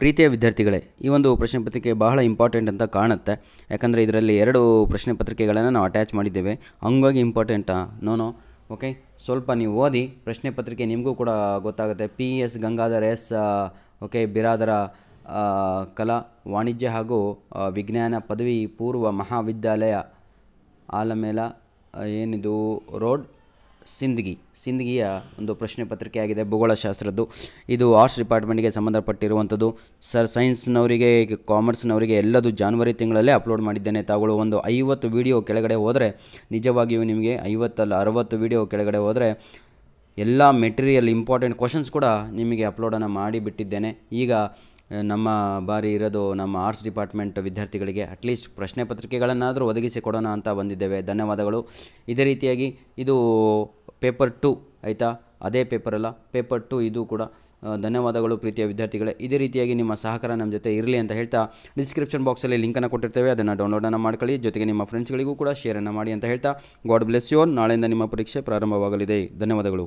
ಪ್ರೀತಿಯ ವಿದ್ಯಾರ್ಥಿಗಳೇ ಈ ಒಂದು ಪ್ರಶ್ನೆ ಪತ್ರಿಕೆ ಬಹಳ ಇಂಪಾರ್ಟೆಂಟ್ ಅಂತ ಕಾಣುತ್ತೆ ಯಾಕಂದರೆ ಇದರಲ್ಲಿ ಎರಡು ಪ್ರಶ್ನೆ ಪತ್ರಿಕೆಗಳನ್ನು ನಾವು ಅಟ್ಯಾಚ್ ಮಾಡಿದ್ದೇವೆ ಹಂಗಾಗಿ ಇಂಪಾರ್ಟೆಂಟಾ ನೋನೋ ಓಕೆ ಸ್ವಲ್ಪ ನೀವು ಓದಿ ಪ್ರಶ್ನೆ ಪತ್ರಿಕೆ ನಿಮಗೂ ಕೂಡ ಗೊತ್ತಾಗುತ್ತೆ P S Gangadhar S O K Biradar ಕಲಾ ವಾಣಿಜ್ಯ ಹಾಗೂ ವಿಜ್ಞಾನ ಪದವಿ ಪೂರ್ವ ಮಹಾವಿದ್ಯಾಲಯ ಆಲಮೇಲ ಏನಿದು ರೋಡ್ ಸಿಂದಗಿ ಸಿಂದಗಿಯ ಒಂದು ಪ್ರಶ್ನೆ ಪತ್ರಿಕೆಯಾಗಿದೆ ಭೂಗೋಳಶಾಸ್ತ್ರದ್ದು ಇದು ಆರ್ಟ್ಸ್ ಡಿಪಾರ್ಟ್ಮೆಂಟ್ಗೆ ಸಂಬಂಧಪಟ್ಟಿರುವಂಥದ್ದು ಸರ್ ಸೈನ್ಸ್ನವರಿಗೆ ಕಾಮರ್ಸ್ನವರಿಗೆ ಎಲ್ಲದು ಜಾನ್ವರಿ ತಿಂಗಳಲ್ಲೇ ಅಪ್ಲೋಡ್ ಮಾಡಿದ್ದೇನೆ ತಾವುಗಳು ಒಂದು ಐವತ್ತು ವಿಡಿಯೋ ಕೆಳಗಡೆ ಹೋದರೆ ನಿಜವಾಗಿಯೂ ನಿಮಗೆ ಐವತ್ತಲ್ಲ ಅರವತ್ತು ವಿಡಿಯೋ ಕೆಳಗಡೆ ಹೋದರೆ ಎಲ್ಲ ಮೆಟೀರಿಯಲ್ ಇಂಪಾರ್ಟೆಂಟ್ ಕ್ವಶನ್ಸ್ ಕೂಡ ನಿಮಗೆ ಅಪ್ಲೋಡನ್ನು ಮಾಡಿಬಿಟ್ಟಿದ್ದೇನೆ ಈಗ ನಮ್ಮ ಬಾರಿ ಇರೋದು ನಮ್ಮ ಆರ್ಟ್ಸ್ ಡಿಪಾರ್ಟ್ಮೆಂಟ್ ವಿದ್ಯಾರ್ಥಿಗಳಿಗೆ ಅಟ್ಲೀಸ್ಟ್ ಪ್ರಶ್ನೆ ಪತ್ರಿಕೆಗಳನ್ನಾದರೂ ಒದಗಿಸಿ ಕೊಡೋಣ ಅಂತ ಬಂದಿದ್ದೇವೆ ಧನ್ಯವಾದಗಳು ಇದೇ ರೀತಿಯಾಗಿ ಇದು ಪೇಪರ್ ಟು ಆಯಿತಾ ಅದೇ ಪೇಪರ್ ಅಲ್ಲ ಪೇಪರ್ ಟು ಇದು ಕೂಡ ಧನ್ಯವಾದಗಳು ಪ್ರೀತಿಯ ವಿದ್ಯಾರ್ಥಿಗಳೇ ಇದೇ ರೀತಿಯಾಗಿ ನಿಮ್ಮ ಸಹಕಾರ ನಮ್ಮ ಜೊತೆ ಇರಲಿ ಅಂತ ಹೇಳ್ತಾ ಡಿಸ್ಕ್ರಿಪ್ಷನ್ ಬಾಕ್ಸಲ್ಲಿ ಲಿಂಕನ್ನು ಕೊಟ್ಟಿರ್ತೇವೆ ಅದನ್ನು ಡೌನ್ಲೋಡನ್ನು ಮಾಡ್ಕೊಳ್ಳಿ ಜೊತೆಗೆ ನಿಮ್ಮ ಫ್ರೆಂಡ್ಸ್ಗಳಿಗೂ ಕೂಡ ಶೇರನ್ನು ಮಾಡಿ ಅಂತ ಹೇಳ್ತಾ ಗಾಡ್ ಬ್ಲೆಸ್ ಯೋನ್ ನಾಳೆಯಿಂದ ನಿಮ್ಮ ಪರೀಕ್ಷೆ ಪ್ರಾರಂಭವಾಗಲಿದೆ ಧನ್ಯವಾದಗಳು